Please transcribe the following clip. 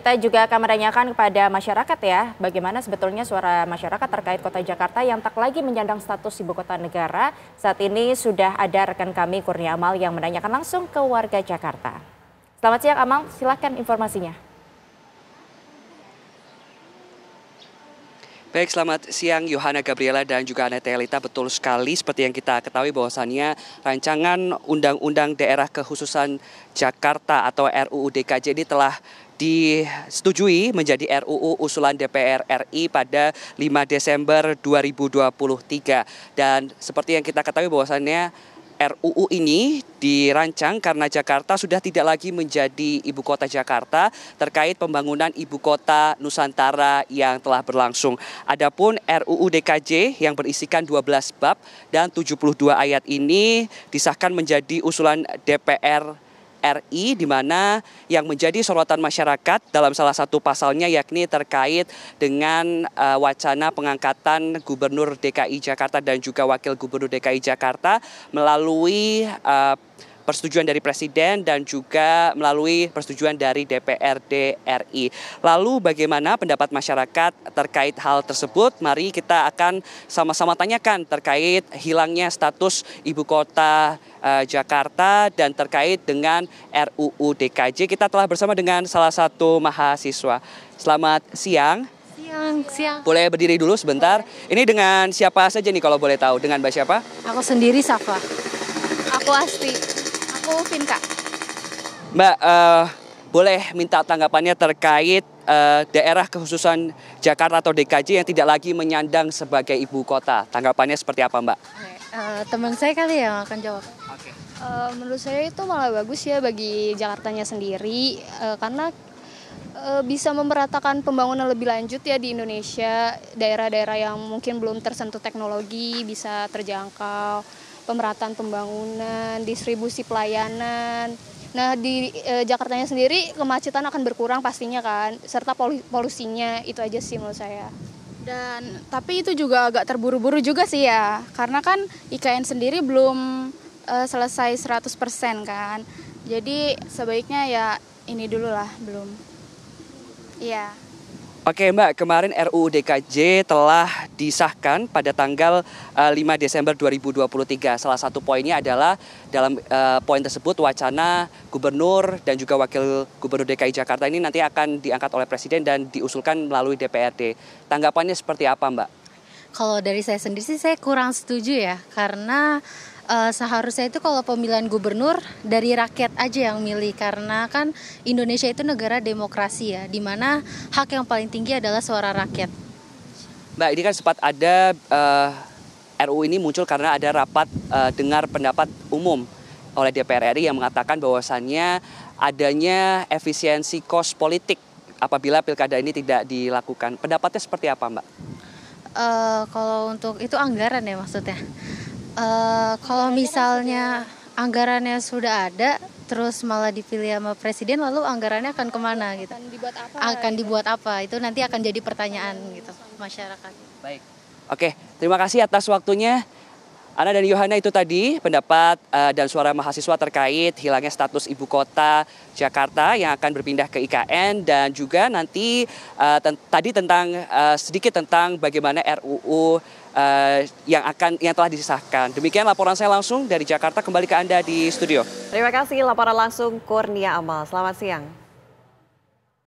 Kita juga akan menanyakan kepada masyarakat ya, bagaimana sebetulnya suara masyarakat terkait kota Jakarta yang tak lagi menyandang status ibu kota negara. Saat ini sudah ada rekan kami Kurnia Amal yang menanyakan langsung ke warga Jakarta. Selamat siang Amal, silakan informasinya. Baik, selamat siang Yohana Gabriela dan juga Aneta Elita. Betul sekali seperti yang kita ketahui bahwasannya rancangan Undang-Undang Daerah Kehususan Jakarta atau RUU DKJ ini telah disetujui menjadi RUU usulan DPR RI pada 5 Desember 2023. Dan seperti yang kita ketahui bahwasannya RUU ini dirancang karena Jakarta sudah tidak lagi menjadi ibu kota Jakarta terkait pembangunan ibu kota Nusantara yang telah berlangsung. Adapun RUU DKJ yang berisikan 12 bab dan 72 ayat ini disahkan menjadi usulan DPR RI di mana yang menjadi sorotan masyarakat dalam salah satu pasalnya yakni terkait dengan uh, wacana pengangkatan Gubernur DKI Jakarta dan juga Wakil Gubernur DKI Jakarta melalui uh, persetujuan dari Presiden dan juga melalui persetujuan dari DPRD RI. Lalu bagaimana pendapat masyarakat terkait hal tersebut? Mari kita akan sama-sama tanyakan terkait hilangnya status ibu kota eh, Jakarta dan terkait dengan RUU DKJ. Kita telah bersama dengan salah satu mahasiswa. Selamat siang. Siang, siang. Boleh berdiri dulu sebentar. Ini dengan siapa saja nih kalau boleh tahu? Dengan Mbak siapa? Aku sendiri Safa. Aku Asti aku Kak. Mbak, uh, boleh minta tanggapannya terkait uh, daerah kekhususan Jakarta atau DKJ yang tidak lagi menyandang sebagai ibu kota. Tanggapannya seperti apa, Mbak? Okay. Uh, eh, teman saya kali ya yang akan jawab. Uh, menurut saya itu malah bagus ya bagi Jakartanya sendiri uh, karena uh, bisa memeratakan pembangunan lebih lanjut ya di Indonesia daerah-daerah yang mungkin belum tersentuh teknologi bisa terjangkau pemerataan pembangunan, distribusi pelayanan. Nah, di e, Jakartanya sendiri kemacetan akan berkurang pastinya kan, serta polusinya itu aja sih menurut saya. Dan tapi itu juga agak terburu-buru juga sih ya, karena kan IKN sendiri belum e, selesai 100% kan. Jadi sebaiknya ya ini dulu lah, belum. Iya. Yeah. Oke Mbak, kemarin RUU DKJ telah disahkan pada tanggal 5 eh, Desember 2023. Salah satu poinnya adalah dalam uh, poin tersebut wacana gubernur dan juga wakil gubernur DKI Jakarta ini nanti akan diangkat oleh presiden dan diusulkan melalui DPRD. Tanggapannya seperti apa Mbak? Kalau dari saya sendiri sih saya kurang setuju ya karena uh, seharusnya itu kalau pemilihan gubernur dari rakyat aja yang milih karena kan Indonesia itu negara demokrasi ya, di mana hak yang paling tinggi adalah suara rakyat. Mbak, ini kan sempat ada uh, eh, RU ini muncul karena ada rapat uh, dengar pendapat umum oleh DPR RI yang mengatakan bahwasannya adanya efisiensi kos politik apabila pilkada ini tidak dilakukan. Pendapatnya seperti apa, Mbak? Uh, kalau untuk itu anggaran ya maksudnya. Eh, kalau misalnya anggarannya sudah ada terus malah dipilih sama presiden lalu anggarannya akan kemana ya, gitu akan dibuat apa akan dibuat gitu? dibuat apa itu nanti akan jadi pertanyaan gitu masyarakat baik oke terima kasih atas waktunya Ana dan Yohana itu tadi pendapat uh, dan suara mahasiswa terkait hilangnya status ibu kota Jakarta yang akan berpindah ke IKN dan juga nanti uh, ten tadi tentang uh, sedikit tentang bagaimana RUU uh, yang akan yang telah disahkan. Demikian laporan saya langsung dari Jakarta kembali ke Anda di studio. Terima kasih laporan langsung Kurnia Amal. Selamat siang.